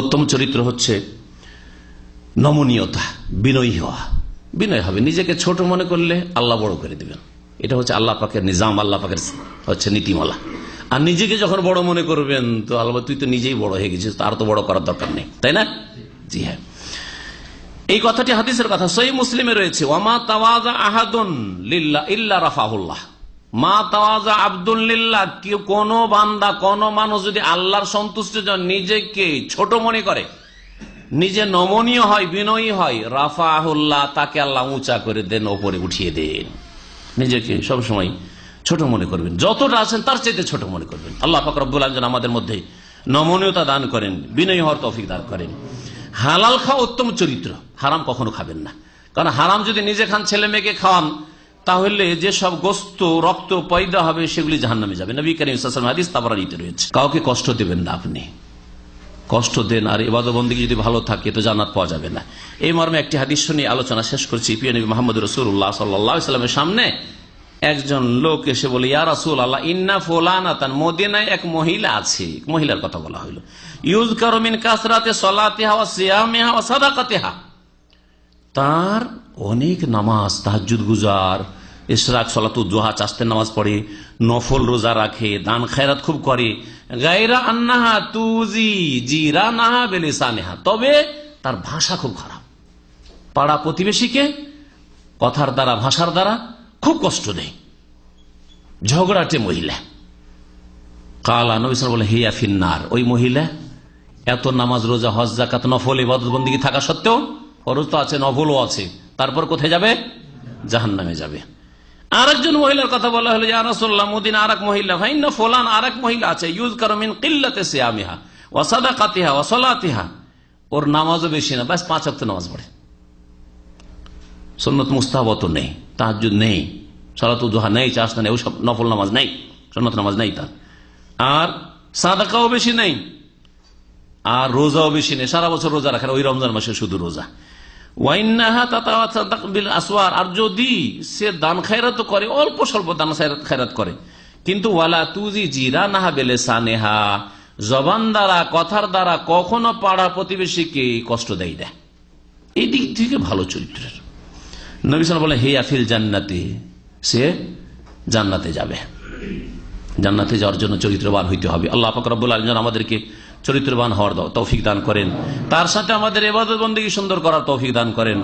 উত্তম চরিত্র হচ্ছে নমনীয়তা বিনয়ী হওয়া বিনয় হবে নিজেকে ছোট মনে করলে আল্লাহ বড় করে দিবেন এটা হচ্ছে আল্লাহ পাকের নিজাম আল্লাহ পাকের হচ্ছে নীতিমালা আর নিজেকে যখন বড় মনে করবেন তো আল্লাহ তুই তো নিজেই বড় হয়ে গেছিস তার তো বড় করার দরকার নেই তাই না জি হ্যাঁ এই কথাটি হাদিসের কথা সহি মুসলিমে রয়েছে ওমা তাওয়াজা আহাদন ইল্লা রাফাহুল্লাহ মা তাওয়াজা আবদুল্লিল্লাহ কোন বান্দা কোন মানুষ যদি আল্লাহর সন্তুষ্টির জন্য নিজেকে ছোট মনে করে নিজে নমনীয় হয় বিনয়ী হয় রাফা রাফাহুল্লাহ তাকে আল্লাহ উঁচা করে দেন ওপরে উঠিয়ে দেন নিজেকে সবসময় ছোট মনে করবেন যতটা আছেন তার চাইতে ছোট মনে করবেন আল্লাহ ফাকরুল আলজন আমাদের মধ্যে নমনীয়তা দান করেন বিনয়ী হওয়ার তফিক দান করেন হালাল খাওয়া উত্তম চরিত্র হারাম কখনো খাবেন না কারণ হারাম যদি নিজে খান ছেলে মেয়েকে খাওয়ান তাহলে যে সব গোস্ত রক্ত পয়দা হবে সেগুলি জাহান নামে যাবে নবী করিম হাদিস তাবারানিতে রয়েছে কাউকে কষ্ট দেবেন না আপনি কষ্ট দেন আর এবাদবন্দিকে যদি ভালো থাকে তো জানাত পাওয়া যাবে না এই মর্মে একটি হাদিস নিয়ে আলোচনা শেষ করছি পিএনবি মোহাম্মদ রসুল্লাহ সাল্লামের সামনে একজন লোক এসে বলে ইয়া আল্লাহ ইন্না ফোলানা তান এক মহিলা আছে মহিলার কথা বলা হইল ইউজ কারমিন কাসরাতে সলাতে হাওয়া হা তার অনেক নামাজ তাহাজুদ গুজার ইসরাক সলাতু জোহা চাষতে নামাজ পড়ে নফল রোজা রাখে দান খায়রাত খুব করে গায়রা আন্নাহা তুজি জিরা নাহা বেলিসানেহা তবে তার ভাষা খুব খারাপ পাড়া প্রতিবেশীকে কথার দ্বারা ভাষার দ্বারা খুব কষ্ট দেয় ঝগড়াটে মহিলা কালা নবিসাম বলে হিয়া ফিন্নার ওই মহিলা এত নামাজ রোজা হজ্জা কাত নফল ইবাদতবন্দি থাকা সত্ত্বেও খরচ তো আছে নফলও আছে তারপর কোথায় যাবে জাহান নামে যাবে আরেকজন মহিলার কথা বলা হলো ইয়ারসোল্লাহ আর এক মহিলা ভাই না ফোলান আর এক মহিলা আছে ইউজ করমিন কিল্লাতে সে আমিহা ওয়াসাদা কাতিহা ওয়াসলাতিহা ওর নামাজও বেশি না ব্যাস পাঁচ হপ্তাহ নামাজ পড়ে সন্ন্যত মুস্তাহবত নেই তাহাজুদ নেই সালাত জোহা নেই চাষনা নেই ওসব নফল নামাজ নেই সন্ন্যত নামাজ নেই তার আর সাদাকাও বেশি নেই আর রোজাও বেশি নেই সারা বছর রোজা রাখেন ওই রমজান মাসে শুধু রোজা আর যদি সে দান খায়রাত করে অল্প স্বল্প দান খায়রাত করে কিন্তু ওয়ালা তুজি জিরা নাহা বেলে সানেহা জবান দ্বারা কথার দ্বারা কখনো পাড়া প্রতিবেশীকে কষ্ট দেয় দেয় এই দিক থেকে ভালো চরিত্রের নবীন বলে হে আফিল জান্নাতি সে জান্নাতে যাবে জান্নাতে যাওয়ার জন্য চরিত্রবান হইতে হবে আল্লাহ ফকরবুল আলম আমাদেরকে চরিত্রবান হওয়ার তৌফিক দান করেন তার সাথে আমাদের এবাদত বন্দী সুন্দর করার তৌফিক দান করেন